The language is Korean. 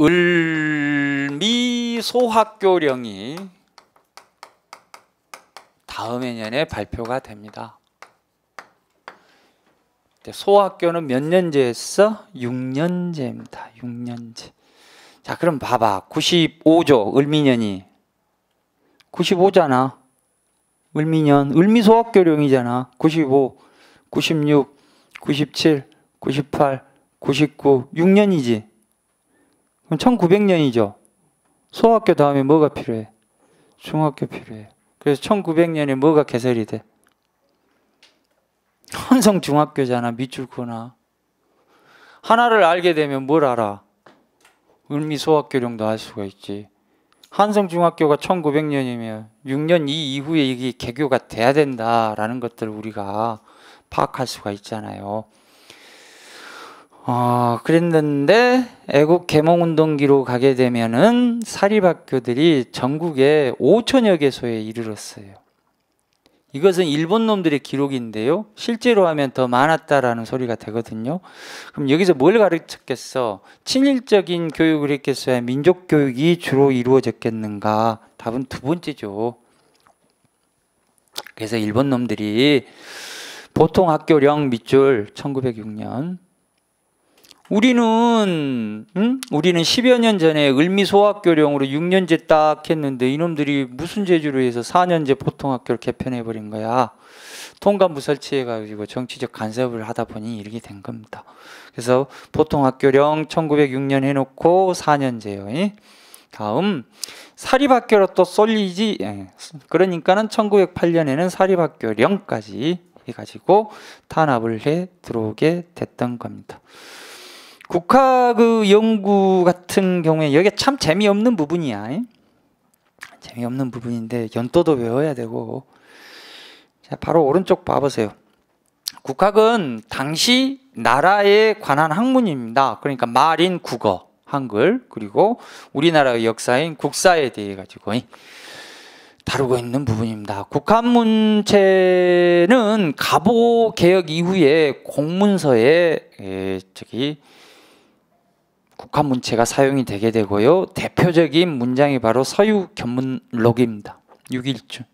을미소학교령이 다음 해년에 발표가 됩니다. 소학교는 몇 년제였어? 6년제입니다. 6년제. 자, 그럼 봐봐. 95조 을미년이 95잖아. 을미년, 을미소학교령이잖아. 95, 96, 97, 98, 99, 6년이지. 그럼 1900년이죠. 소학교 다음에 뭐가 필요해? 중학교 필요해. 그래서 1900년에 뭐가 개설이 돼? 한성 중학교잖아. 밑줄 거나. 하나를 알게 되면 뭘 알아? 을미 소학교령도 알 수가 있지. 한성 중학교가 1900년이면 6년 이 이후에 이게 개교가 돼야 된다라는 것들 우리가 파악할 수가 있잖아요. 어, 그랬는데 애국 개몽 운동기로 가게 되면은 사립학교들이 전국에 5천여 개소에 이르렀어요. 이것은 일본 놈들의 기록인데요. 실제로 하면 더 많았다라는 소리가 되거든요. 그럼 여기서 뭘 가르쳤겠어? 친일적인 교육을 했겠어야 민족 교육이 주로 이루어졌겠는가? 답은 두 번째죠. 그래서 일본 놈들이 보통 학교령 밑줄 1906년 우리는 음? 우리는 10여 년 전에 을미소학교령으로 6년제 딱 했는데 이놈들이 무슨 재주로 해서 4년제 보통학교를 개편해버린 거야. 통감부 설치해가지고 정치적 간섭을 하다 보니 이렇게 된 겁니다. 그래서 보통학교령 1906년 해놓고 4년제요. 다음 사립학교로 또 쏠리지 예. 그러니까는 1908년에는 사립학교령까지 해가지고 탄압을 해 들어오게 됐던 겁니다. 국학 의 연구 같은 경우에 여기 참 재미없는 부분이야. 재미없는 부분인데 연도도 외워야 되고. 자, 바로 오른쪽 봐보세요. 국학은 당시 나라에 관한 학문입니다. 그러니까 말인 국어, 한글, 그리고 우리나라의 역사인 국사에 대해 가지고 다루고 있는 부분입니다. 국한문체는 가보 개혁 이후에 공문서에 저기 국가 문체가 사용이 되게 되고요. 대표적인 문장이 바로 서유 견문록입니다. 6일주.